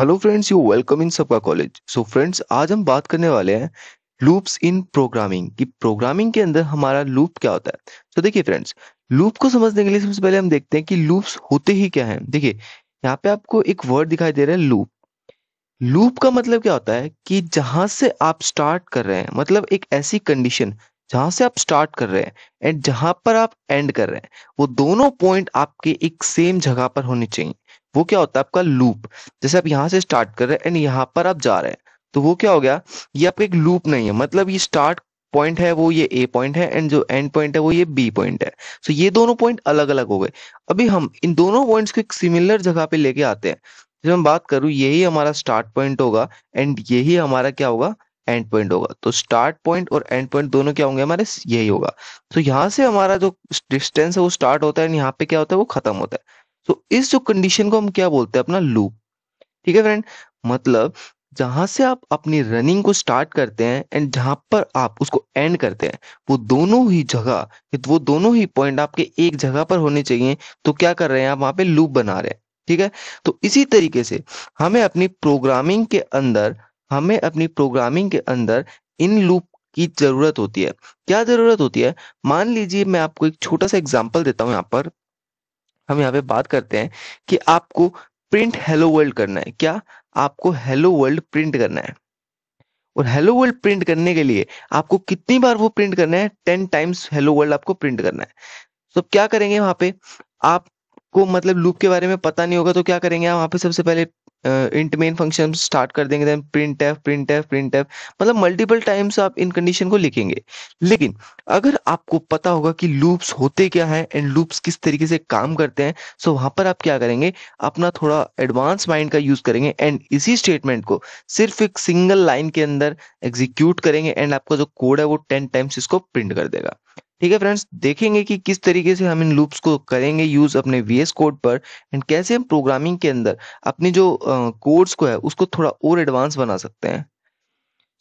Hello friends you welcome in सबका college so friends आज हम बात करने वाले हैं लूप्स इन प्रोग्रामिंग कि प्रोग्रामिंग के अंदर हमारा लूप क्या होता है तो देखिए फ्रेंड्स लूप को समझने के लिए सबसे पहले हम देखते हैं कि लूप्स होते ही क्या हैं देखिए यहाँ पे आपको एक वर्ड दिखाई दे रहा है लूप लूप का मतलब क्या होता है कि जहां से आप स्टार्ट कर रहे हैं मतलब एक ऐसी कंडीशन जहां से आप स्टार्ट कर रहे हैं एंड जहां पर आप एंड कर रहे हैं वो दोनों पॉइंट आपके एक सेम जगह पर होने चाहिए वो क्या होता है आपका लूप जैसे आप यहाँ से स्टार्ट कर रहे हैं एंड यहाँ पर आप जा रहे हैं तो वो क्या हो गया ये आपका एक लूप नहीं है मतलब ये स्टार्ट पॉइंट है वो ये ए पॉइंट है एंड जो एंड पॉइंट है वो ये बी पॉइंट है सो so, ये दोनों पॉइंट अलग अलग हो गए अभी हम इन दोनों पॉइंट्स को एक सिमिलर जगह पे लेके आते हैं जब हम बात करूं यही हमारा स्टार्ट पॉइंट होगा एंड यही हमारा क्या होगा एंड पॉइंट होगा तो स्टार्ट पॉइंट और एंड पॉइंट दोनों क्या होंगे हमारे यही होगा तो so, यहाँ से हमारा जो डिस्टेंस है वो स्टार्ट होता है एंड यहाँ पे क्या होता है वो खत्म होता है तो इस जो कंडीशन को हम क्या बोलते हैं अपना लूप ठीक है फ्रेंड मतलब जहां से आप अपनी रनिंग को स्टार्ट करते हैं एंड जहां पर आप उसको एंड करते हैं वो दोनों ही जगह वो दोनों ही पॉइंट आपके एक जगह पर होने चाहिए तो क्या कर रहे हैं आप वहां पे लूप बना रहे हैं ठीक है तो इसी तरीके से हमें अपनी प्रोग्रामिंग के अंदर हमें अपनी प्रोग्रामिंग के अंदर इन लूप की जरूरत होती है क्या जरूरत होती है मान लीजिए मैं आपको एक छोटा सा एग्जाम्पल देता हूँ यहाँ पर हम यहाँ पे बात करते हैं कि आपको प्रिंट हेलो वर्ल्ड करना है क्या आपको हेलो वर्ल्ड प्रिंट करना है और हेलो वर्ल्ड प्रिंट करने के लिए आपको कितनी बार वो प्रिंट करना है टेन टाइम्स हेलो वर्ल्ड आपको प्रिंट करना है तो क्या करेंगे वहां पे आपको मतलब लूप के बारे में पता नहीं होगा तो क्या करेंगे आप वहां पे सबसे पहले इंट मेन फंक्शन स्टार्ट कर देंगे then print F print F print F मतलब मल्टीपल टाइम्स आप इन कंडीशन को लिखेंगे लेकिन अगर आपको पता होगा कि लूप्स होते क्या है एंड लूप्स किस तरीके से काम करते हैं सो वहां पर आप क्या करेंगे अपना थोड़ा एडवांस माइंड का यूज करेंगे एंड इसी स्टेटमेंट को सिर्फ एक सिंगल लाइन के अंदर एग्जीक्यूट करेंगे एंड आपका जो कोड है वो टेन टाइम्स इसको प्रिंट कर देगा ठीक है फ्रेंड्स देखेंगे कि किस तरीके से हम इन लूप्स को करेंगे यूज अपने वीएस कोड पर एंड कैसे हम प्रोग्रामिंग के अंदर अपने जो कोड्स uh, को है उसको थोड़ा और एडवांस बना सकते हैं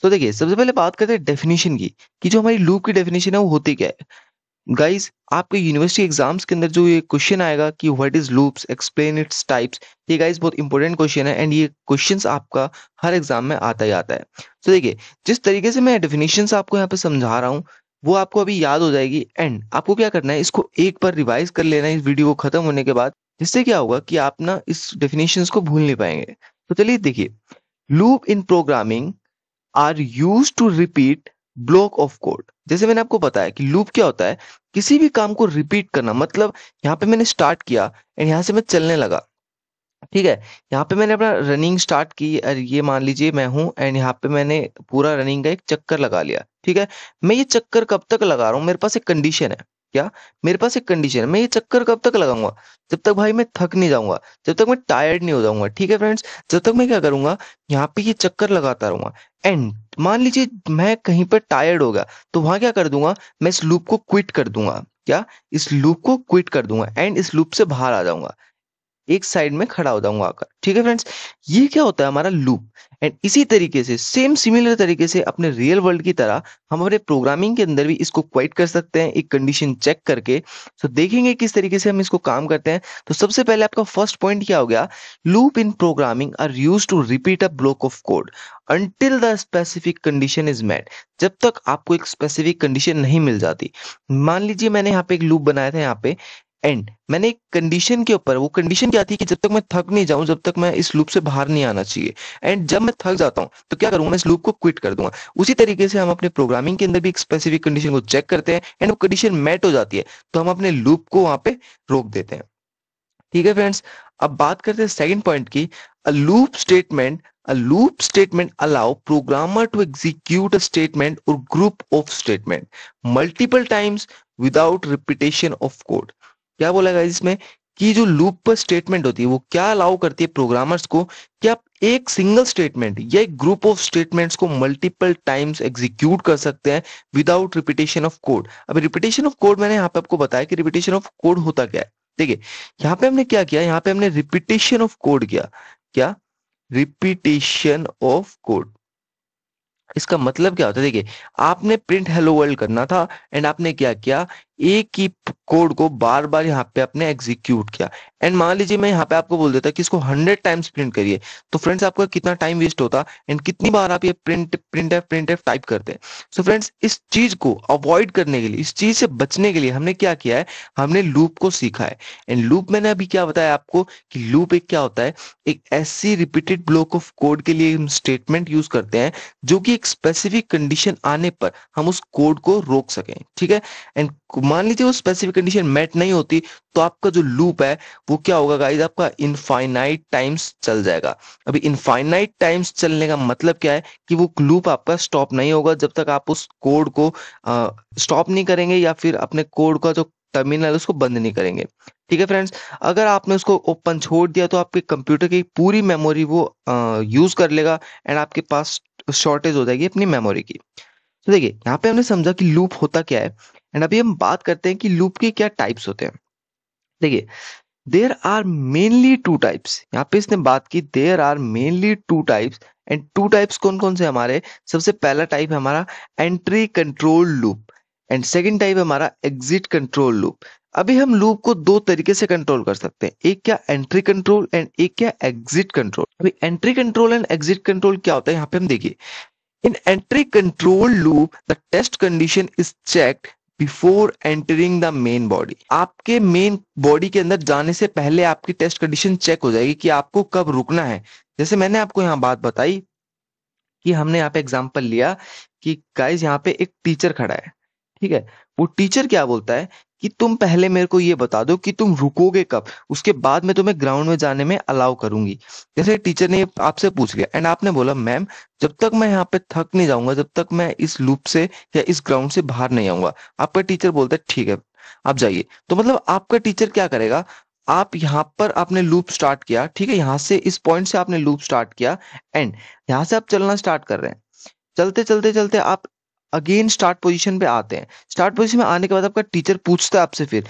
तो देखिए सबसे पहले बात करते हैं डेफिनेशन की कि जो हमारी लूप की डेफिनेशन है वो होती क्या है गाइस आपके यूनिवर्सिटी एग्जाम्स के अंदर जो ये क्वेश्चन आएगा कि what is loops explain its types ये गाइस बहुत इंपॉर्टेंट क्वेश्चन है एंड ये क्वेश्चंस आपका हर एग्जाम में आता ही आता है तो देखिए जिस तरीके से मैं डेफिनेशन आपको यहाँ पे समझा रहा हूँ वो आपको अभी याद हो जाएगी एंड आपको क्या करना है इसको एक बार रिवाइज कर लेना है इस वीडियो को खत्म होने के बाद जिससे क्या होगा कि आप ना इस डेफिनेशन को भूल नहीं पाएंगे तो चलिए देखिए loop in programming are use to repeat block of code जैसे मैंने आपको बताया कि लूप क्या होता है किसी भी काम को रिपीट करना मतलब यहाँ पे मैंने स्टार्ट किया एंड यहाँ से मैं चलने लगा ठीक है यहाँ पे मैंने अपना रनिंग स्टार्ट की ये मान लीजिए मैं हूँ एंड यहाँ पे मैंने पूरा रनिंग का एक चक्कर लगा लिया ठीक है मैं ये चक्कर कब तक लगा रहा हूँ मेरे पास एक कंडीशन है क्या मेरे पास एक कंडीशन है मैं ये चक्कर कब तक लगाऊंगा जब तक भाई मैं थक नहीं जाऊंगा जब तक मैं टायर्ड नहीं हो जाऊंगा ठीक है फ्रेंड्स जब तक मैं क्या करूंगा यहाँ पे ये चक्कर लगाता रहूंगा एंड मान लीजिए मैं कहीं पर टायर्ड हो गया तो वहां क्या कर दूंगा मैं इस लूप को क्विट कर दूंगा क्या इस लूप को क्विट कर दूंगा एंड इस लूप से बाहर आ जाऊंगा एक साइड में खड़ा हो जाऊंगा आकर ठीक है फ्रेंड्स ये क्या होता है हमारा लूप एंड इसी तरीके से सेम सिमिलर तरीके से अपने रियल वर्ल्ड की तरह हम अपने प्रोग्रामिंग के अंदर भी इसको क्वाइट कर सकते हैं एक कंडीशन चेक करके तो देखेंगे किस तरीके से हम इसको काम करते हैं तो सबसे पहले आपका फर्स्ट पॉइंट क्या हो गया loop in programming are use to repeat a block of code until the specific condition is met जब तक आपको एक स्पेसिफिक कंडीशन नहीं मिल जाती मान लीजिए मैंने यहाँ पे एक लूप बनाया था यहाँ पे एंड मैंने एक कंडीशन के ऊपर वो कंडीशन क्या थी कि जब तक मैं थक नहीं जाऊं जब तक मैं इस लूप से बाहर नहीं आना चाहिए एंड जब मैं थक जाता हूं तो क्या करूंगा मैं इस लूप को क्विट कर दूंगा उसी तरीके से हम अपने प्रोग्रामिंग के अंदर भी एक स्पेसिफिक कंडीशन को चेक करते हैं एंड वो कंडीशन मैट हो जाती है तो हम अपने लूप को वहां पे रोक देते हैं ठीक है फ्रेंड्स अब बात करते हैं सेकेंड पॉइंट की a loop statement A loop statement allow programmer to execute a statement or group of statement multiple times without repetition of code. क्या बोला गया इसमें कि जो लूप स्टेटमेंट होती है वो क्या अलाउ करती है प्रोग्रामर्स को कि आप एक सिंगल स्टेटमेंट या एक ग्रुप ऑफ स्टेटमेंट्स को मल्टीपल टाइम्स एग्जीक्यूट कर सकते हैं विदाउट रिपीटेशन ऑफ कोड अब रिपीटेशन ऑफ कोड मैंने यहाँ पे आपको बताया कि रिपीटेशन ऑफ कोड होता क्या है ठीक है यहाँ पे हमने क्या किया यहाँ पे हमने रिपीटेशन ऑफ कोड किया क्या रिपीटेशन ऑफ कोड इसका मतलब क्या होता है देखिए आपने प्रिंट हेलो वर्ल्ड करना था एंड आपने क्या किया एक ही कोड को बार बार यहाँ पे आपने एग्जीक्यूट किया एंड मान लीजिए मैं यहाँ पे आपको बोल देता कि इसको हंड्रेड टाइम्स प्रिंट करिए तो फ्रेंड्स आपको कितना टाइम वेस्ट होता एंड कितनी बार आप ये print print F print F type करते हैं सो फ्रेंड्स इस चीज को अवॉइड करने के लिए इस चीज से बचने के लिए हमने क्या किया है हमने लूप को सीखा है एंड लूप मैंने अभी क्या बताया आपको कि लूप एक क्या होता है एक ऐसी रिपीटेड ब्लॉक ऑफ कोड के लिए हम स्टेटमेंट यूज करते हैं जो कि एक स्पेसिफिक कंडीशन आने पर हम उस कोड को रोक सकें ठीक है एंड मान लीजिए वो स्पेसिफिक कंडीशन मेट नहीं होती तो आपका जो लूप है वो क्या होगा गाइज आपका इनफाइनाइट टाइम्स चल जाएगा अभी इनफाइनाइट टाइम्स चलने का मतलब क्या है कि वो लूप आपका स्टॉप नहीं होगा जब तक आप उस कोड को स्टॉप नहीं करेंगे या फिर अपने कोड का जो टर्मिनल उसको बंद नहीं करेंगे ठीक है फ्रेंड्स अगर आपने उसको ओपन छोड़ दिया तो आपके कंप्यूटर की पूरी मेमोरी वो यूज कर लेगा एंड आपके पास शॉर्टेज हो जाएगी अपनी मेमोरी की तो देखिए यहाँ पे हमने समझा कि लूप होता क्या है एंड अभी हम बात करते हैं कि लूप के क्या टाइप्स होते हैं देखिए there are mainly two types यहाँ पे इसने बात की there are mainly two types and two types कौन कौन से हमारे सबसे पहला टाइप है हमारा entry control loop and second type हमारा एग्जिट कंट्रोल लूप अभी हम लूप को दो तरीके से कंट्रोल कर सकते हैं एक क्या एंट्री कंट्रोल एंड एक क्या एग्जिट कंट्रोल अभी entry control and exit control क्या होता है यहाँ पे हम देखिए in entry control loop the test condition is checked before entering the main body आपके मेन बॉडी के अंदर जाने से पहले आपकी टेस्ट कंडीशन चेक हो जाएगी कि आपको कब रुकना है जैसे मैंने आपको यहाँ बात बताई कि हमने यहाँ पे एग्जाम्पल लिया कि गाइज यहाँ पे एक टीचर खड़ा है ठीक है वो टीचर क्या बोलता है कि तुम पहले मेरे को ये बता दो कि तुम रुकोगे कब उसके बाद मैं तुम्हें ग्राउंड में जाने में अलाउ करूंगी जैसे टीचर ने आपसे पूछ लिया एंड आपने बोला मैम जब तक मैं यहाँ पे थक नहीं जाऊंगा जब तक मैं इस लूप से या इस ग्राउंड से बाहर नहीं आऊंगा आपका टीचर बोलता है ठीक है आप जाइए तो मतलब आपका टीचर क्या करेगा आप यहाँ पर आपने लूप स्टार्ट किया ठीक है यहाँ से इस पॉइंट से आपने लूप स्टार्ट किया एंड यहाँ से आप चलना स्टार्ट कर रहे हैं चलते चलते चलते आप अगेन स्टार्ट पोजीशन पे आते हैं स्टार्ट पोजीशन में आने के बाद आपका टीचर पूछता है आपसे फिर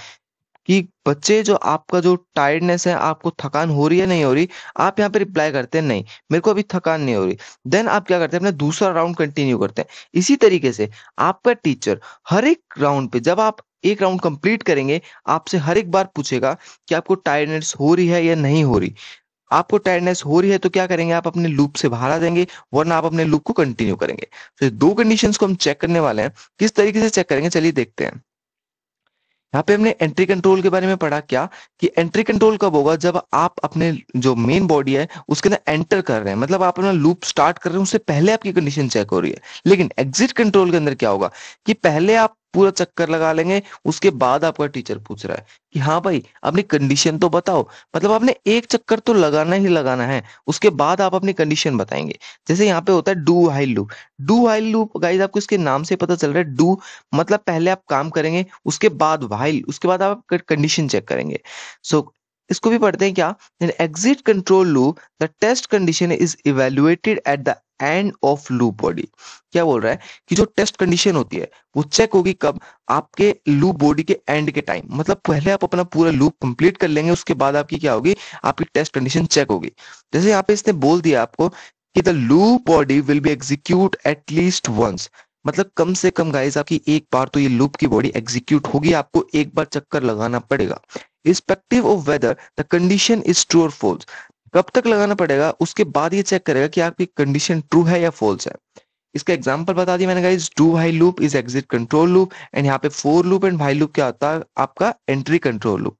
कि बच्चे जो आपका जो टायर्डनेस है आपको थकान हो रही है नहीं हो रही आप यहाँ पे रिप्लाई करते हैं नहीं मेरे को अभी थकान नहीं हो रही देन आप क्या करते हैं अपना दूसरा राउंड कंटिन्यू करते हैं इसी तरीके से आपका टीचर हर एक राउंड पे जब आप एक राउंड कंप्लीट करेंगे आपसे हर एक बार पूछेगा कि आपको टायर्डनेस हो रही है या नहीं हो रही आपको टायर्डनेस हो रही है तो क्या करेंगे आप अपने लूप से बाहर आ जाएंगे वरना आप अपने लूप को कंटिन्यू करेंगे तो दो कंडीशंस को हम चेक करने वाले हैं किस तरीके से चेक करेंगे चलिए देखते हैं यहाँ पे हमने एंट्री कंट्रोल के बारे में पढ़ा क्या कि एंट्री कंट्रोल कब होगा जब आप अपने जो मेन बॉडी है उसके अंदर एंटर कर रहे हैं मतलब आप अपना लूप स्टार्ट कर रहे हैं उससे पहले आपकी कंडीशन चेक हो रही है लेकिन एग्जिट कंट्रोल के अंदर क्या होगा कि पहले आप पूरा चक्कर लगा लेंगे उसके बाद आपका टीचर पूछ रहा है कि हाँ भाई अपनी कंडीशन तो बताओ मतलब आपने एक चक्कर तो लगाना ही लगाना है उसके बाद आप अपनी कंडीशन बताएंगे जैसे यहाँ पे होता है do while loop do while loop guys आपको इसके नाम से पता चल रहा है डू मतलब पहले आप काम करेंगे उसके बाद वाइल उसके बाद आप कंडीशन चेक करेंगे सो so, इसको भी पढ़ते हैं क्या in exit control loop the test condition is evaluated at the end of loop body क्या बोल रहा है कि जो टेस्ट कंडीशन होती है वो चेक होगी कब आपके लूप बॉडी के एंड के टाइम मतलब पहले आप अपना पूरा लूप कंप्लीट कर लेंगे उसके बाद आपकी क्या होगी आपकी टेस्ट कंडीशन चेक होगी जैसे यहाँ पे इसने बोल दिया आपको कि the loop body will be execute at least once मतलब कम से कम गाइस आपकी एक बार तो ये लूप की बॉडी एग्जीक्यूट होगी आपको एक बार चक्कर लगाना पड़ेगा irrespective of whether the condition is true और फॉल्स कब तक लगाना पड़ेगा उसके बाद ये चेक करेगा कि आपकी कंडीशन ट्रू है या फॉल्स है इसका एग्जाम्पल बता दिया मैंने guys do while loop is exit control loop and यहाँ पे for loop and while loop क्या होता है आपका एंट्री कंट्रोल लूप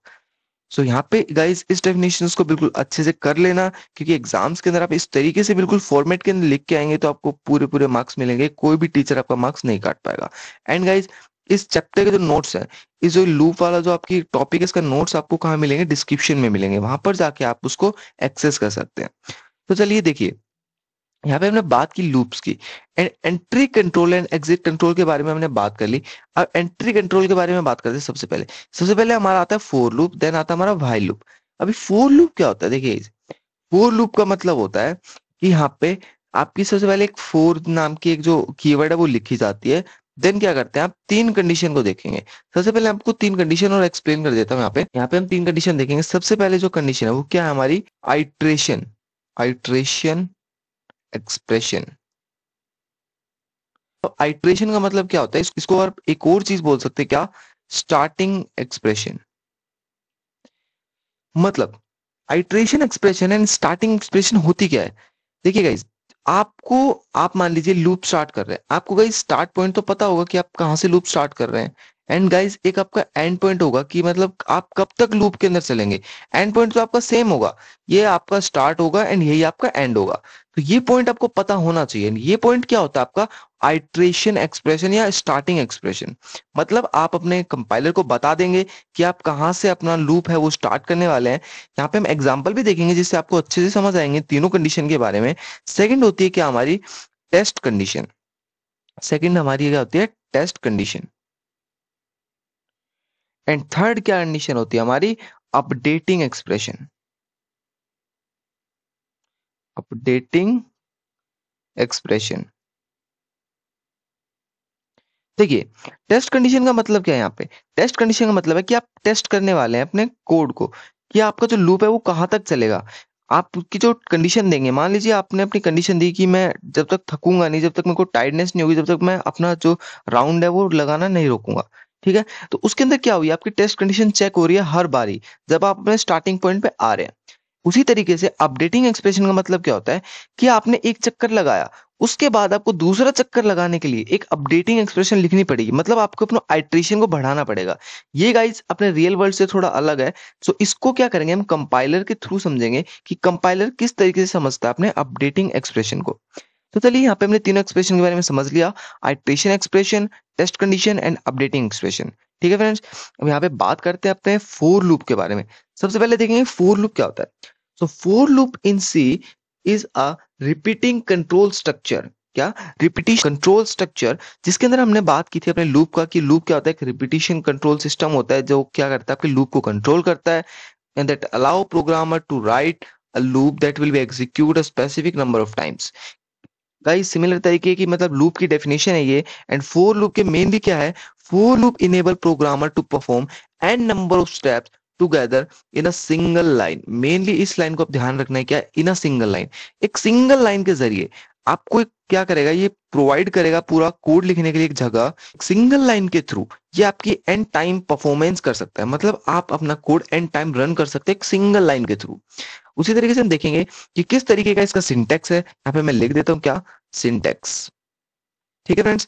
सो यहाँ पे गाइज इस डेफिनेशन को बिल्कुल अच्छे से कर लेना क्योंकि एग्जाम्स के अंदर आप इस तरीके से बिल्कुल फॉर्मेट के अंदर लिख के आएंगे तो आपको पूरे पूरे मार्क्स मिलेंगे कोई भी टीचर आपका मार्क्स नहीं काट पाएगा एंड गाइज इस चैप्टर के जो नोट्स है इस जो लूप वाला जो आपकी टॉपिक है इसका नोट्स आपको कहाँ मिलेंगे डिस्क्रिप्शन में मिलेंगे वहां पर जाके आप उसको एक्सेस कर सकते हैं तो चलिए देखिए यहाँ पे हमने बात की लूप्स की and entry control and exit control के बारे में हमने बात कर ली अब एंट्री कंट्रोल के बारे में बात करते हैं सबसे पहले सबसे पहले हमारा आता है फोर लूप देन आता है हमारा वाई लूप अभी फोर लूप क्या होता है देखिए फोर लूप का मतलब होता है कि यहाँ पे आपकी सबसे पहले एक फोर नाम की एक जो कीवर्ड है वो लिखी जाती है देन क्या करते हैं आप तीन कंडीशन को देखेंगे सबसे पहले आपको तीन कंडीशन और एक्सप्लेन कर देता हूं यहाँ पे यहाँ पे हम तीन कंडीशन देखेंगे सबसे पहले जो कंडीशन है वो क्या है हमारी आइट्रेशन आइट्रेशन एक्सप्रेशन आइट्रेशन का मतलब क्या होता है इसको आप एक और चीज बोल सकते क्या स्टार्टिंग एक्सप्रेशन मतलब iteration expression and starting expression होती क्या है देखिए गाइज आपको आप मान लीजिए लूप स्टार्ट कर रहे हैं आपको कहीं स्टार्ट पॉइंट तो पता होगा कि आप कहां से लूप स्टार्ट कर रहे हैं एंड गाइज एक आपका एंड पॉइंट होगा कि मतलब आप कब तक लूप के अंदर चलेंगे एंड पॉइंट तो आपका सेम होगा ये आपका स्टार्ट होगा एंड यही आपका एंड होगा तो ये पॉइंट आपको पता होना चाहिए ये पॉइंट क्या होता है आपका आइट्रेशन एक्सप्रेशन या स्टार्टिंग एक्सप्रेशन मतलब आप अपने कंपाइलर को बता देंगे कि आप कहाँ से अपना लूप है वो स्टार्ट करने वाले हैं यहाँ पे हम एग्जाम्पल भी देखेंगे जिससे आपको अच्छे से समझ आएंगे तीनों कंडीशन के बारे में सेकेंड होती है क्या हमारी टेस्ट कंडीशन सेकेंड हमारी क्या होती है टेस्ट कंडीशन एंड थर्ड क्या कंडीशन होती है हमारी अपडेटिंग एक्सप्रेशन अपडेटिंग एक्सप्रेशन देखिए टेस्ट कंडीशन का मतलब क्या है यहाँ पे टेस्ट कंडीशन का मतलब है कि आप टेस्ट करने वाले हैं अपने कोड को कि आपका जो लूप है वो कहां तक चलेगा आपकी जो कंडीशन देंगे मान लीजिए आपने अपनी कंडीशन दी कि मैं जब तक थकूंगा नहीं जब तक मेरे को टाइडनेस नहीं होगी जब तक मैं अपना जो राउंड है वो लगाना नहीं रोकूंगा ठीक है तो उसके अंदर क्या हुई आपकी टेस्ट कंडीशन चेक हो रही है हर बारी जब आप अपने स्टार्टिंग पॉइंट पे आ रहे हैं उसी तरीके से अपडेटिंग एक्सप्रेशन का मतलब क्या होता है कि आपने एक चक्कर लगाया उसके बाद आपको दूसरा चक्कर लगाने के लिए एक अपडेटिंग एक्सप्रेशन लिखनी पड़ेगी मतलब आपको अपना आइट्रेशन को बढ़ाना पड़ेगा ये गाइज अपने रियल वर्ल्ड से थोड़ा अलग है सो इसको क्या करेंगे हम कंपाइलर के थ्रू समझेंगे कि कंपाइलर किस तरीके से समझता है अपने अपडेटिंग एक्सप्रेशन को तो चलिए यहाँ पे हमने तीनों एक्सप्रेशन के बारे में समझ लिया iteration expression test condition and updating expression ठीक है फ्रेंड्स अब यहाँ पे बात करते हैं अपने फोर लूप के बारे में सबसे पहले देखेंगे फोर लूप क्या होता है so for loop in C is a repeating control structure क्या रिपीटिशन कंट्रोल स्ट्रक्चर जिसके अंदर हमने बात की थी अपने लूप का कि लूप क्या होता है एक रिपीटिशन कंट्रोल सिस्टम होता है जो क्या करता है आपके लूप को कंट्रोल करता है and that allow programmer to write a loop that will be execute a specific number of times guys similar तरीके की मतलब लूप की डेफिनेशन है ये एंड फोर लूप के मेनली क्या है for loop enable programmer to perform n number of steps together in a single line mainly इस लाइन को आप ध्यान रखना है क्या इन अ सिंगल लाइन एक सिंगल लाइन के जरिए आपको एक क्या करेगा ये प्रोवाइड करेगा पूरा कोड लिखने के लिए एक जगह सिंगल लाइन के थ्रू ये आपकी एंड टाइम परफॉर्मेंस कर सकता है मतलब आप अपना कोड एंड टाइम रन कर सकते हैं सिंगल लाइन के थ्रू उसी तरीके से हम देखेंगे कि किस तरीके का इसका सिंटेक्स है यहाँ पे मैं लिख देता हूँ क्या सिंटेक्स ठीक है फ्रेंड्स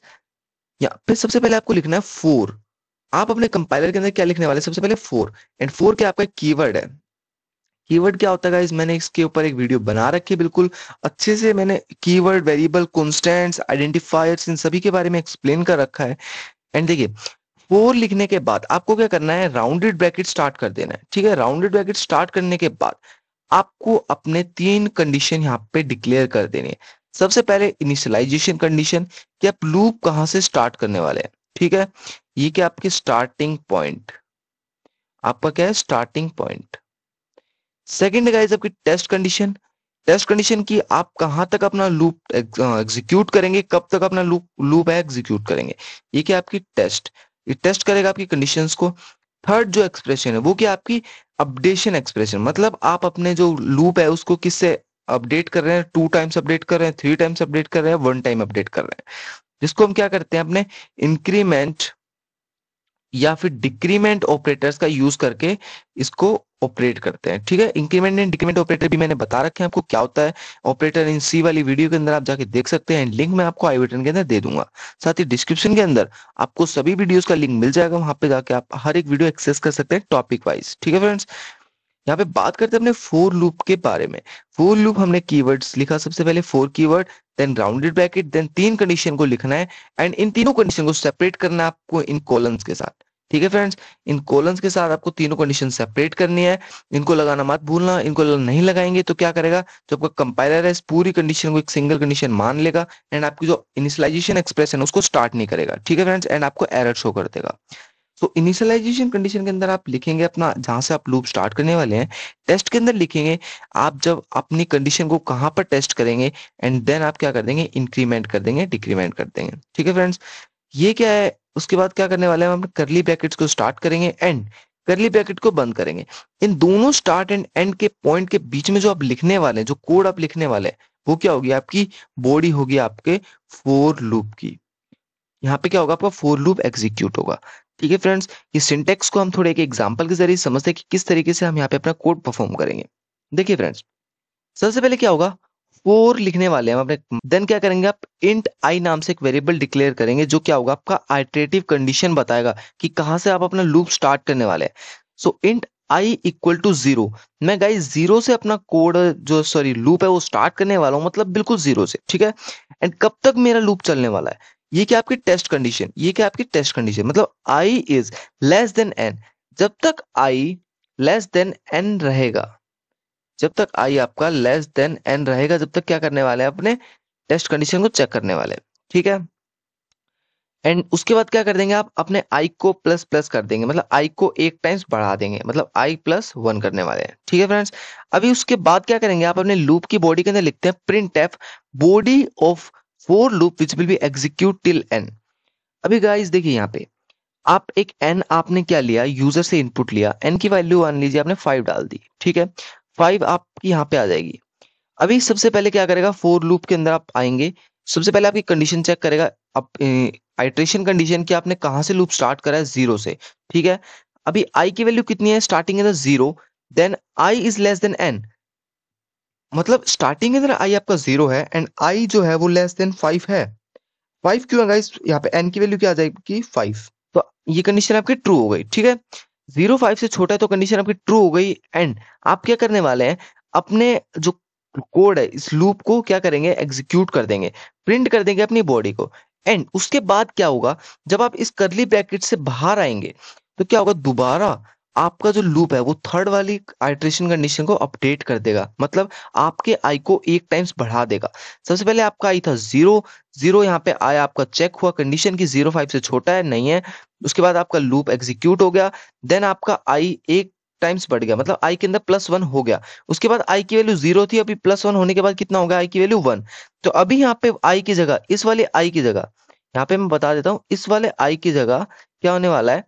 या फिर सबसे पहले आपको लिखना है फोर आप अपने कंपाइलर के अंदर क्या लिखने वाले सबसे पहले फोर एंड फोर क्या आपका कीवर्ड है कीवर्ड क्या होता है मैंने इसके ऊपर एक वीडियो बना रखी है बिल्कुल अच्छे से मैंने कीवर्ड वेरिएबल कॉन्स्टेंट्स आइडेंटिफायर्स इन सभी के बारे में एक्सप्लेन कर रखा है एंड देखिए फोर लिखने के बाद आपको क्या करना है राउंडेड ब्रैकेट स्टार्ट कर देना है ठीक है राउंडेड ब्रैकेट स्टार्ट करने के बाद आपको अपने तीन कंडीशन यहाँ पे डिक्लेयर कर देने हैं सबसे पहले इनिशियलाइजेशन कंडीशन कि आप लूप कहां से स्टार्ट करने वाले हैं ठीक है ये क्या आपके स्टार्टिंग पॉइंट आपका क्या है स्टार्टिंग पॉइंट सेकेंड गाइज आपकी टेस्ट कंडीशन टेस्ट कंडीशन की आप कहां तक अपना लूप एग्जीक्यूट करेंगे कब तक अपना लूप लूप है एग्जीक्यूट करेंगे ये क्या आपकी टेस्ट ये टेस्ट करेगा आपकी कंडीशन को थर्ड जो एक्सप्रेशन है वो क्या आपकी अपडेशन एक्सप्रेशन मतलब आप अपने जो लूप है उसको किससे अपडेट कर रहे हैं टू टाइम्स अपडेट कर रहे हैं थ्री टाइम्स अपडेट कर रहे हैं वन टाइम अपडेट कर रहे हैं जिसको हम क्या करते हैं अपने इंक्रीमेंट या फिर डिक्रीमेंट ऑपरेटर्स का यूज करके इसको ऑपरेट करते हैं ठीक है इंक्रीमेंट एंड डिक्रीमेंट ऑपरेटर भी मैंने बता रखे हैं आपको क्या होता है ऑपरेटर इन सी वाली वीडियो के अंदर आप जाके देख सकते हैं लिंक मैं आपको आई बटन के अंदर दे दूंगा साथ ही डिस्क्रिप्शन के अंदर आपको सभी वीडियोज का लिंक मिल जाएगा वहां पे जाके आप हर एक वीडियो एक्सेस कर सकते हैं टॉपिक वाइज ठीक है फ्रेंड्स यहाँ पे बात करते हैं अपने फोर लूप के बारे में फोर लूप हमने कीवर्ड्स लिखा सबसे पहले for keyword then rounded bracket then तीन कंडीशन को लिखना है एंड इन तीनों कंडीशन को सेपरेट करना है आपको इन कॉलम्स के साथ ठीक है फ्रेंड्स इन कॉलम्स के साथ आपको तीनों कंडीशन सेपरेट करनी है इनको लगाना मत भूलना इनको नहीं लगाएंगे तो क्या करेगा जो आपका कंपाइलर है इस पूरी कंडीशन को एक सिंगल कंडीशन मान लेगा एंड आपकी जो इनिशियलाइजेशन एक्सप्रेशन है उसको स्टार्ट नहीं करेगा ठीक है फ्रेंड्स एंड आपको एरर शो कर देगा तो इनिशियलाइजेशन कंडीशन के अंदर आप लिखेंगे अपना जहां से आप लूप स्टार्ट करने वाले हैं टेस्ट के अंदर लिखेंगे आप जब अपनी कंडीशन को कहां पर टेस्ट करेंगे एंड देन आप क्या कर देंगे इंक्रीमेंट कर देंगे डिक्रीमेंट कर देंगे ठीक है फ्रेंड्स ये क्या है उसके बाद क्या करने वाले हैं हम करली ब्रैकेट्स को स्टार्ट करेंगे एंड करली ब्रैकेट को बंद करेंगे इन दोनों स्टार्ट एंड एंड के पॉइंट के बीच में जो आप लिखने वाले हैं जो कोड आप लिखने वाले हैं वो क्या होगी आपकी बॉडी होगी आपके फोर लूप की यहाँ पे क्या होगा आपका फोर लूप एग्जीक्यूट होगा ठीक है फ्रेंड्स ये सिंटेक्स को हम थोड़े एक एग्जाम्पल के जरिए समझते हैं कि किस तरीके से हम यहाँ पे अपना कोड परफॉर्म करेंगे देखिए फ्रेंड्स सबसे पहले क्या होगा फोर लिखने वाले हम अपने देन क्या करेंगे आप इंट आई नाम से एक वेरिएबल डिक्लेयर करेंगे जो क्या होगा आपका आइट्रेटिव कंडीशन बताएगा कि कहाँ से आप अपना लूप स्टार्ट करने वाले हैं so int I equal to zero मैं गाइस जीरो से अपना कोड जो सॉरी लूप है वो स्टार्ट करने वाला हूँ मतलब बिल्कुल जीरो से ठीक है एंड कब तक मेरा लूप चलने वाला है ये क्या आपकी टेस्ट कंडीशन ये क्या आपकी टेस्ट कंडीशन मतलब I is less than N जब तक आई लेस देन एन रहेगा जब तक आई आपका लेस देन एन रहेगा जब तक क्या करने वाले हैं अपने टेस्ट कंडीशन को चेक करने वाले ठीक है एंड उसके बाद क्या कर देंगे आप अपने आई को प्लस प्लस कर देंगे मतलब आई को एक टाइम्स बढ़ा देंगे मतलब आई प्लस वन करने वाले हैं ठीक है फ्रेंड्स अभी उसके बाद क्या करेंगे आप अपने लूप की बॉडी के अंदर लिखते हैं print F body of for loop which will be execute till N अभी गाइस देखिए यहाँ पे आप एक एन आपने क्या लिया यूजर से इनपुट लिया एन की वैल्यू मान लीजिए आपने फाइव डाल दी ठीक है फाइव आपकी यहाँ पे आ जाएगी अभी सबसे पहले क्या करेगा फोर लूप के अंदर आप आएंगे सबसे पहले आपकी कंडीशन चेक करेगा आप आइट्रेशन कंडीशन की आपने कहा से लूप स्टार्ट करा है जीरो से ठीक है अभी आई की वैल्यू कितनी है स्टार्टिंग है zero then I is less than N मतलब स्टार्टिंग इधर आई आपका जीरो है एंड आई जो है वो लेस देन फाइव है फाइव क्यों है यहाँ पे एन की वैल्यू क्या आ जाएगी फाइव तो ये कंडीशन आपकी ट्रू हो गई ठीक है जीरो फाइव से छोटा है तो कंडीशन आपकी ट्रू हो गई एंड आप क्या करने वाले हैं अपने जो कोड है इस लूप को क्या करेंगे एग्जीक्यूट कर देंगे प्रिंट कर देंगे अपनी बॉडी को एंड उसके बाद क्या होगा जब आप इस करली ब्रैकेट से बाहर आएंगे तो क्या होगा दोबारा आपका जो लूप है वो थर्ड वाली आइट्रेशन कंडीशन को अपडेट कर देगा मतलब आपके आई को एक टाइम्स बढ़ा देगा सबसे पहले आपका आई था जीरो जीरो यहाँ पे आया आपका चेक हुआ कंडीशन की जीरो फाइव से छोटा है नहीं है उसके बाद आपका लूप एग्जीक्यूट हो गया देन आपका आई एक टाइम्स बढ़ गया मतलब आई के अंदर प्लस वन हो गया उसके बाद आई की वैल्यू जीरो थी अभी प्लस वन होने के बाद कितना होगा आई की वैल्यू वन तो अभी यहाँ पे आई की जगह इस वाले आई की जगह यहाँ पे मैं बता देता हूँ इस वाले आई की जगह क्या होने वाला है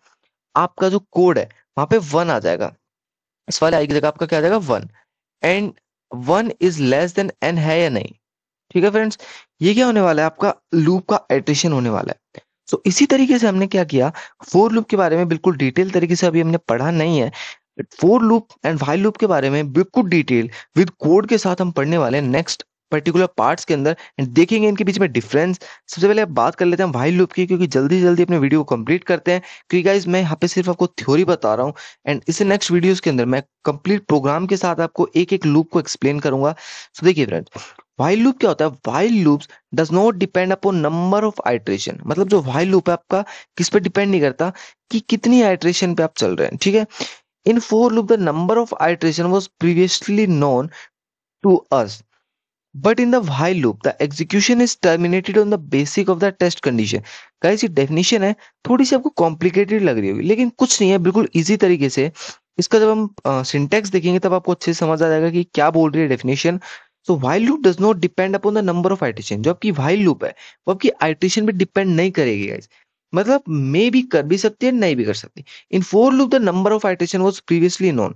आपका जो कोड है वहां पे वन आ जाएगा इस वाले आई की जगह आपका क्या आ जाएगा one and one is less than N है या नहीं ठीक है फ्रेंड्स ये क्या होने वाला है आपका लूप का एट्रेशन होने वाला है तो इसी तरीके से हमने क्या किया फोर लूप के बारे में बिल्कुल डिटेल तरीके से अभी हमने पढ़ा नहीं है for loop and while loop के बारे में बिल्कुल डिटेल विद कोड के साथ हम पढ़ने वाले हैं नेक्स्ट पर्टिकुलर पार्ट्स के अंदर एंड देखेंगे इनके बीच में डिफरेंस सबसे पहले आप बात कर लेते हैं वाइल लूप की क्योंकि जल्दी जल्दी अपने वीडियो को कंप्लीट करते हैं क्योंकि गाइज मैं यहाँ पे सिर्फ आपको थ्योरी बता रहा हूँ एंड इसे नेक्स्ट वीडियोस के अंदर मैं कंप्लीट प्रोग्राम के साथ आपको एक एक लूप को एक्सप्लेन करूंगा सो देखिए फ्रेंड वाइल लूप क्या होता है while loops does not depend upon number of iteration मतलब जो वाइल लूप है आपका किस पर डिपेंड नहीं करता कि कितनी आइट्रेशन पे आप चल रहे हैं ठीक है in for loop the number of iteration was previously known to us But in the while loop, the execution is terminated on the basic of the test condition. Guys definition है थोड़ी सी आपको कॉम्प्लिकेटेड लग रही होगी लेकिन कुछ नहीं है बिल्कुल इजी तरीके से इसका जब हम सिंटेक्स uh, देखेंगे तब आपको अच्छे से समझ आ जाएगा कि क्या बोल रही है definition so while loop does not depend upon the number of iteration जो आपकी वाइल लूप है वो आपकी आइट्रेशन पे डिपेंड नहीं करेगी गाइस मतलब मे भी कर भी सकती है नहीं भी कर सकती in for loop the number of iteration was previously known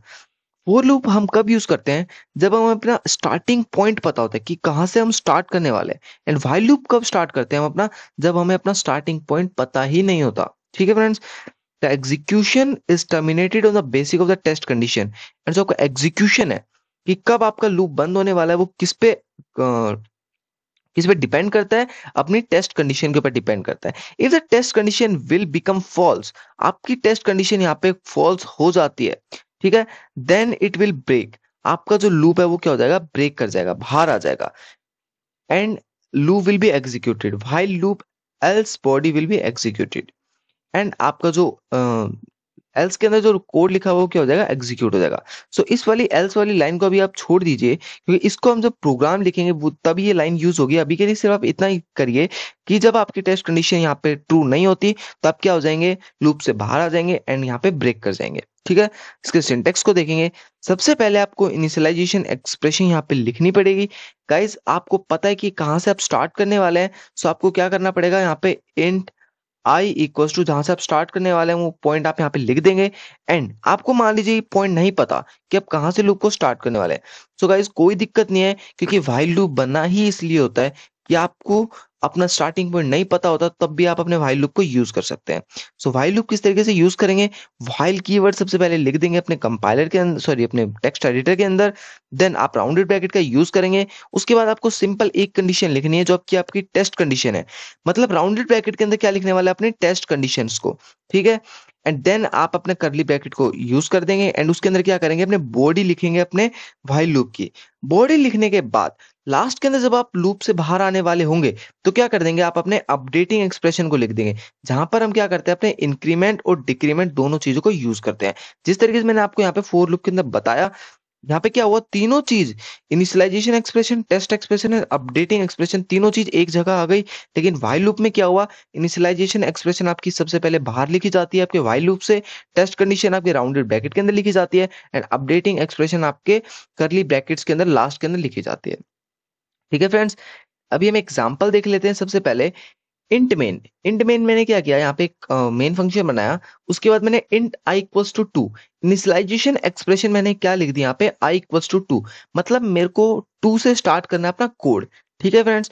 for loop हम कब यूज करते हैं जब हमें अपना स्टार्टिंग पॉइंट पता होता है कि कहां से हम स्टार्ट करने वाले एंड वाइल लूप कब स्टार्ट करते हैं हम अपना जब हमें अपना स्टार्टिंग पॉइंट पता ही नहीं होता ठीक है friends the execution is terminated on the basic of the test condition and जो आपका एग्जीक्यूशन है कि कब आपका लूप बंद होने वाला है वो किस पे किस पे डिपेंड करता है अपनी टेस्ट कंडीशन के ऊपर डिपेंड करता है if the test condition will become false आपकी टेस्ट कंडीशन यहाँ पे फॉल्स हो जाती है ठीक है देन इट विल ब्रेक आपका जो लूप है वो क्या हो जाएगा ब्रेक कर जाएगा बाहर आ जाएगा and loop will be executed while loop else body will be executed and आपका जो एल्स के अंदर जो कोड लिखा हुआ क्या हो जाएगा एग्जीक्यूट हो जाएगा सो so, इस वाली एल्स वाली लाइन को अभी आप छोड़ दीजिए क्योंकि इसको हम जब प्रोग्राम लिखेंगे वो तब ये लाइन यूज होगी अभी के लिए सिर्फ आप इतना ही करिए कि जब आपकी टेस्ट कंडीशन यहाँ पे ट्रू नहीं होती तब क्या हो जाएंगे लूप से बाहर आ जाएंगे एंड यहाँ पे ब्रेक कर जाएंगे ठीक है इसके सिंटेक्स को देखेंगे सबसे पहले आपको इनिशियलाइजेशन एक्सप्रेशन यहाँ पे लिखनी पड़ेगी गाइज आपको पता है कि कहाँ से आप स्टार्ट करने वाले हैं सो आपको क्या करना पड़ेगा यहाँ पे इंट आई इक्वल्स टू जहां से आप स्टार्ट करने वाले हैं वो पॉइंट आप यहाँ पे लिख देंगे एंड आपको मान लीजिए पॉइंट नहीं पता कि आप कहाँ से लूप को स्टार्ट करने वाले हैं सो so गाइज कोई दिक्कत नहीं है क्योंकि वाइल्ड लूप बना ही इसलिए होता है कि आपको अपना स्टार्टिंग पॉइंट नहीं पता होता तब भी आप अपने वाइल लूप को यूज कर सकते हैं सो वाइल लूप किस तरीके से यूज करेंगे वाइल कीवर्ड सबसे पहले लिख देंगे अपने कंपाइलर के अंदर सॉरी अपने टेक्स्ट एडिटर के अंदर देन आप राउंडेड ब्रैकेट का यूज करेंगे उसके बाद आपको सिंपल एक कंडीशन लिखनी है जो आपकी आपकी टेस्ट कंडीशन है मतलब राउंडेड ब्रैकेट के अंदर क्या लिखने वाला है अपने टेस्ट कंडीशन को ठीक है एंड देन आप अपने करली ब्रैकेट को यूज कर देंगे एंड उसके अंदर क्या करेंगे अपने बॉडी लिखेंगे अपने वाइल लूप की बॉडी लिखने के बाद लास्ट के अंदर जब आप लूप से बाहर आने वाले होंगे तो क्या कर देंगे आप अपने अपडेटिंग एक्सप्रेशन को लिख देंगे जहां पर हम क्या करते हैं अपने इंक्रीमेंट और डिक्रीमेंट दोनों चीजों को यूज करते हैं जिस तरीके से मैंने आपको यहाँ पे फोर लूप के अंदर बताया यहाँ पे क्या हुआ तीनों चीज initialization expression test expression and updating expression तीनों चीज एक जगह आ गई लेकिन वाई लूप में क्या हुआ इनिशियलाइजेशन एक्सप्रेशन आपकी सबसे पहले बाहर लिखी जाती है आपके वाई लूप से टेस्ट कंडीशन आपके राउंडेड ब्रैकेट के अंदर लिखी जाती है एंड अपडेटिंग एक्सप्रेशन आपके करली ब्रैकेट्स के अंदर लास्ट के अंदर लिखी जाती है ठीक है फ्रेंड्स अभी हम एग्जाम्पल देख लेते हैं सबसे पहले इंट मेन इंट मेन मैंने क्या किया यहाँ पे एक मेन uh, फंक्शन बनाया उसके बाद मैंने int i equals to two initialization expression मैंने क्या लिख दिया यहाँ पे आई इक्वल्स टू टू मतलब मेरे को टू से स्टार्ट करना अपना कोड ठीक है friends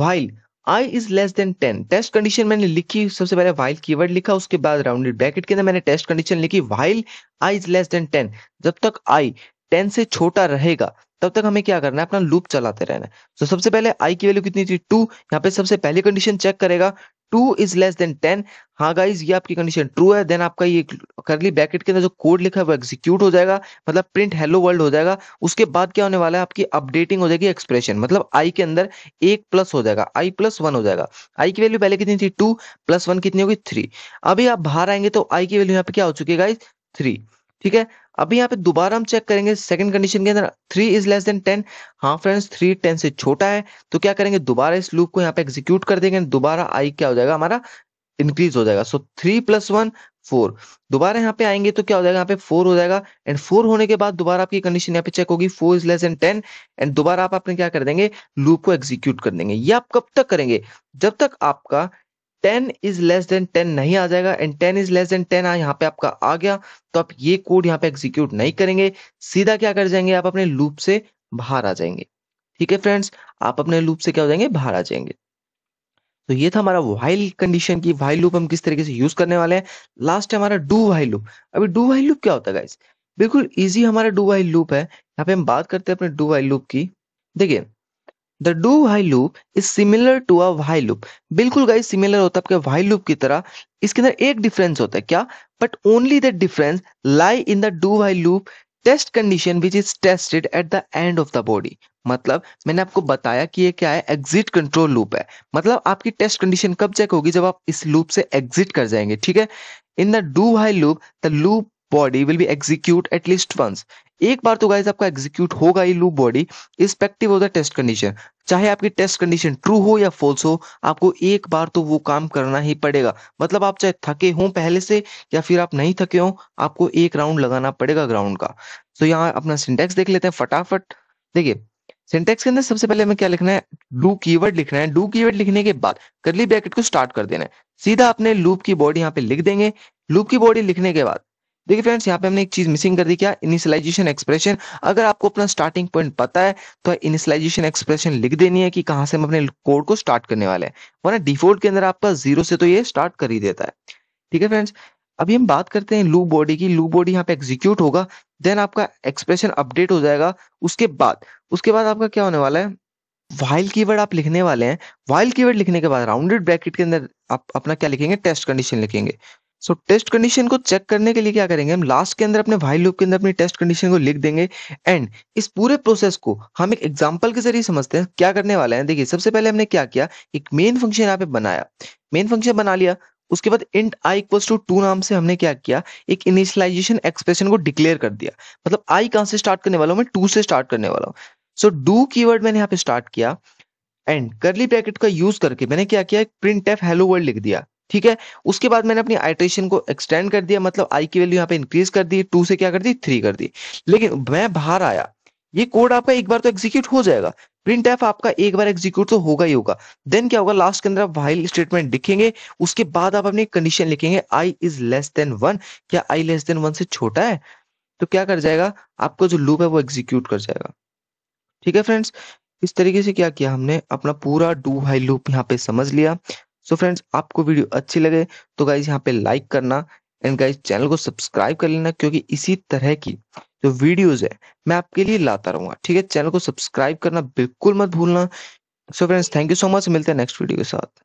while i is less than 10 test condition मैंने लिखी सबसे पहले वाइल कीवर्ड लिखा उसके बाद राउंडेड ब्रैकेट के अंदर मैंने टेस्ट कंडीशन लिखी while i is less than 10 जब तक i टेन से छोटा रहेगा तब तक हमें क्या करना है अपना लूप चलाते रहना है तो सबसे पहले आई की वैल्यू कितनी थी टू यहाँ पे सबसे पहले कंडीशन चेक करेगा two is less than ten हाँ गाइज ये आपकी कंडीशन ट्रू है देन आपका ये करली ब्रैकेट के अंदर जो कोड लिखा है वो एग्जीक्यूट हो जाएगा मतलब प्रिंट हेलो वर्ल्ड हो जाएगा उसके बाद क्या होने वाला है आपकी अपडेटिंग हो जाएगी एक्सप्रेशन मतलब आई के अंदर एक प्लस हो जाएगा आई प्लस वन हो जाएगा आई की वैल्यू पहले कितनी थी टू प्लस वन कितनी होगी थ्री अभी आप बाहर आएंगे तो आई की वैल्यू यहाँ पे क्या हो चुकी है गाइज थ्री ठीक है अभी यहाँ पे दोबारा हम चेक करेंगे सेकंड कंडीशन के अंदर three is less than ten हाँ फ्रेंड्स थ्री टेन से छोटा है तो क्या करेंगे दोबारा इस लूप को यहाँ पे एग्जीक्यूट कर देंगे दोबारा आई क्या हो जाएगा हमारा इंक्रीज हो जाएगा so three plus one four दोबारा यहाँ पे आएंगे तो क्या हो जाएगा यहाँ पे फोर हो जाएगा एंड फोर होने के बाद दोबारा आपकी कंडीशन यहाँ पे चेक होगी four is less than ten and दोबारा आप अपने क्या कर देंगे लूप को एग्जीक्यूट कर देंगे ये आप कब तक करेंगे जब तक आपका ten is less than ten नहीं आ जाएगा and ten is less than ten यहाँ पे आपका आ गया तो आप ये कोड यहाँ पे एग्जीक्यूट नहीं करेंगे सीधा क्या कर जाएंगे आप अपने लूप से बाहर आ जाएंगे ठीक है फ्रेंड्स आप अपने लूप से क्या हो जाएंगे बाहर आ जाएंगे तो ये था हमारा वाइल कंडीशन की वाइल लूप हम किस तरीके से यूज करने वाले हैं लास्ट है हमारा डू वाइल लूप अभी डू वाइल लूप क्या होता है गाइस बिल्कुल इजी हमारा डू वाइल लूप है यहाँ पे हम बात करते हैं अपने डू वाइल लूप की देखिए the do while loop is similar to a while loop बिल्कुल गाइस सिमिलर होता है आपके वाई लूप की तरह इसके अंदर एक डिफरेंस होता है क्या but only the difference lie in the do while loop test condition which is tested at the end of the body मतलब मैंने आपको बताया कि ये क्या है एग्जिट कंट्रोल लूप है मतलब आपकी टेस्ट कंडीशन कब चेक होगी जब आप इस लूप से एग्जिट कर जाएंगे ठीक है in the do while loop the loop body will be execute at least once एक बार तो गाइज आपका एग्जीक्यूट होगा ये loop body irrespective of the test condition चाहे आपकी टेस्ट कंडीशन ट्रू हो या फॉल्स हो आपको एक बार तो वो काम करना ही पड़ेगा मतलब आप चाहे थके हो पहले से या फिर आप नहीं थके हो आपको एक राउंड लगाना पड़ेगा ग्राउंड का तो यहाँ अपना सिंटेक्स देख लेते हैं फटाफट देखिए सिंटेक्स के अंदर सबसे पहले हमें क्या लिखना है डू कीवर्ड लिखना है डू कीवर्ड लिखने के बाद करली ब्रैकेट को स्टार्ट कर देना है सीधा अपने लूप की बॉडी यहाँ पे लिख देंगे लूप की बॉडी लिखने के बाद देखिए फ्रेंड्स यहाँ पे हमने एक चीज मिसिंग कर दी क्या इनिशियलाइजेशन एक्सप्रेशन अगर आपको अपना स्टार्टिंग पॉइंट पता है तो इनिशियलाइजेशन एक्सप्रेशन लिख देनी है कि कहां से हम अपने कोड को स्टार्ट करने वाले हैं वरना डिफॉल्ट के अंदर आपका जीरो से तो ये स्टार्ट कर ही देता है ठीक है फ्रेंड्स अभी हम बात करते हैं लूप बॉडी की लूप बॉडी यहाँ पे एग्जीक्यूट होगा देन आपका एक्सप्रेशन अपडेट हो जाएगा उसके बाद उसके बाद आपका क्या होने वाला है वाइल कीवर्ड आप लिखने वाले हैं वाइल कीवर्ड लिखने के बाद राउंडेड ब्रैकेट के अंदर आप अपना क्या लिखेंगे टेस्ट कंडीशन लिखेंगे सो टेस्ट कंडीशन को चेक करने के लिए क्या करेंगे हम लास्ट के अंदर अपने वाइल लूप के अंदर अपनी टेस्ट कंडीशन को लिख देंगे एंड इस पूरे प्रोसेस को हम एक एग्जांपल के जरिए समझते हैं क्या करने वाले हैं देखिए सबसे पहले हमने क्या किया एक मेन फंक्शन यहाँ पे बनाया मेन फंक्शन बना लिया उसके बाद int i equals to two नाम से हमने क्या किया एक इनिशियलाइजेशन एक्सप्रेशन को डिक्लेयर कर दिया मतलब आई कहाँ से स्टार्ट करने वाला हूँ मैं टू से स्टार्ट करने वाला हूँ सो डू कीवर्ड मैंने यहाँ पे स्टार्ट किया एंड करली ब्रैकेट का यूज करके मैंने क्या किया एक प्रिंट एफ हेलो वर्ल्ड लिख दिया ठीक है उसके बाद मैंने अपनी आइट्रेशन को एक्सटेंड कर दिया मतलब आई की वैल्यू यहाँ पे इंक्रीज कर दी टू से क्या कर दी थ्री कर दी लेकिन मैं बाहर आया ये कोड आपका एक बार तो एग्जीक्यूट हो जाएगा प्रिंट एफ आपका एक बार एग्जीक्यूट तो होगा ही होगा देन क्या होगा लास्ट के अंदर आप वाइल स्टेटमेंट लिखेंगे उसके बाद आप अपनी कंडीशन लिखेंगे i is less than one क्या आई लेस देन वन से छोटा है तो क्या कर जाएगा आपका जो लूप है वो एग्जीक्यूट कर जाएगा ठीक है फ्रेंड्स इस तरीके से क्या किया हमने अपना पूरा डू हाई लूप यहाँ पे समझ लिया सो so फ्रेंड्स आपको वीडियो अच्छी लगे तो गाइज यहाँ पे लाइक करना एंड गाइज चैनल को सब्सक्राइब कर लेना क्योंकि इसी तरह की जो वीडियोज है मैं आपके लिए लाता रहूंगा ठीक है चैनल को सब्सक्राइब करना बिल्कुल मत भूलना so friends thank you so much मिलते हैं नेक्स्ट वीडियो के साथ